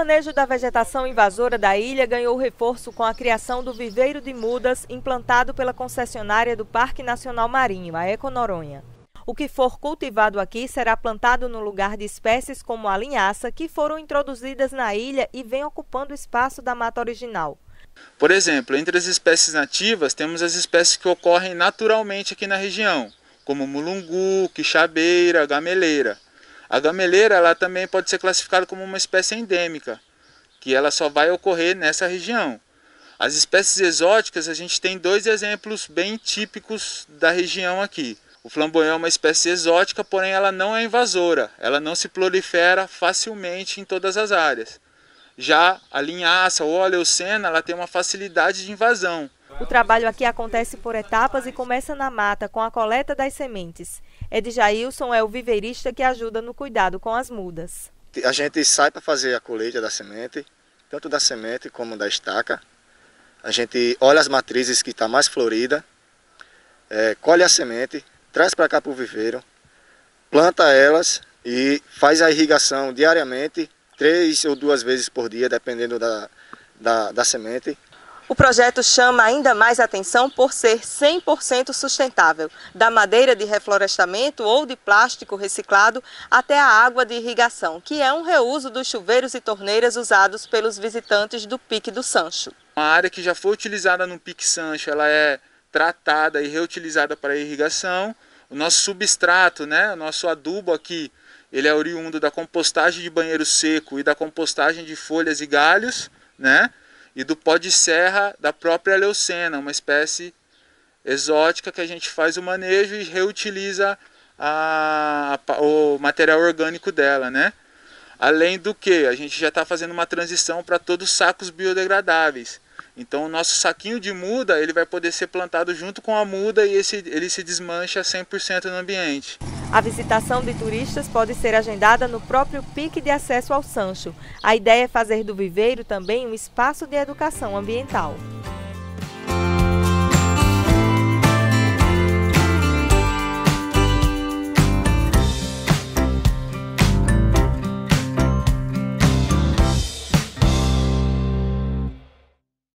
manejo da vegetação invasora da ilha ganhou reforço com a criação do viveiro de mudas implantado pela concessionária do Parque Nacional Marinho, a Econoronha. O que for cultivado aqui será plantado no lugar de espécies como a linhaça, que foram introduzidas na ilha e vêm ocupando o espaço da mata original. Por exemplo, entre as espécies nativas, temos as espécies que ocorrem naturalmente aqui na região, como mulungu, quixabeira, gameleira. A gameleira ela também pode ser classificada como uma espécie endêmica, que ela só vai ocorrer nessa região. As espécies exóticas, a gente tem dois exemplos bem típicos da região aqui. O flamboyant é uma espécie exótica, porém ela não é invasora, ela não se prolifera facilmente em todas as áreas. Já a linhaça ou a leucena, ela tem uma facilidade de invasão. O trabalho aqui acontece por etapas e começa na mata, com a coleta das sementes. É Ed Jailson é o viveirista que ajuda no cuidado com as mudas. A gente sai para fazer a colheita da semente, tanto da semente como da estaca. A gente olha as matrizes que está mais florida, é, colhe a semente, traz para cá para o viveiro, planta elas e faz a irrigação diariamente, três ou duas vezes por dia, dependendo da, da, da semente. O projeto chama ainda mais atenção por ser 100% sustentável, da madeira de reflorestamento ou de plástico reciclado até a água de irrigação, que é um reuso dos chuveiros e torneiras usados pelos visitantes do Pique do Sancho. Uma área que já foi utilizada no Pique Sancho, ela é tratada e reutilizada para irrigação. O nosso substrato, né, o nosso adubo aqui, ele é oriundo da compostagem de banheiro seco e da compostagem de folhas e galhos, né? e do pó de serra da própria leucena, uma espécie exótica que a gente faz o manejo e reutiliza a, a, o material orgânico dela, né? Além do que, a gente já está fazendo uma transição para todos os sacos biodegradáveis. Então, o nosso saquinho de muda ele vai poder ser plantado junto com a muda e esse, ele se desmancha 100% no ambiente. A visitação de turistas pode ser agendada no próprio pique de acesso ao Sancho. A ideia é fazer do viveiro também um espaço de educação ambiental.